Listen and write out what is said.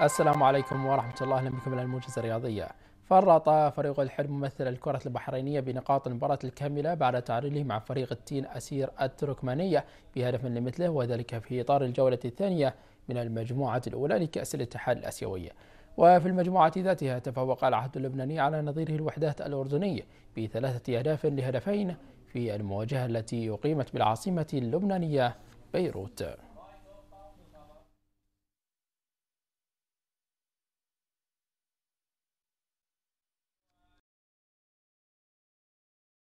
السلام عليكم ورحمة الله أهلا بكم إلى الموجز الرياضية فرط فريق الحرم ممثل الكرة البحرينية بنقاط المباراة الكاملة بعد تعادله مع فريق التين أسير التركمانية بهدف لمثله وذلك في إطار الجولة الثانية من المجموعة الأولى لكأس الاتحاد الآسيوي وفي المجموعة ذاتها تفوق العهد اللبناني على نظيره الوحدات الأردني بثلاثة أهداف لهدفين في المواجهة التي أقيمت بالعاصمة اللبنانية بيروت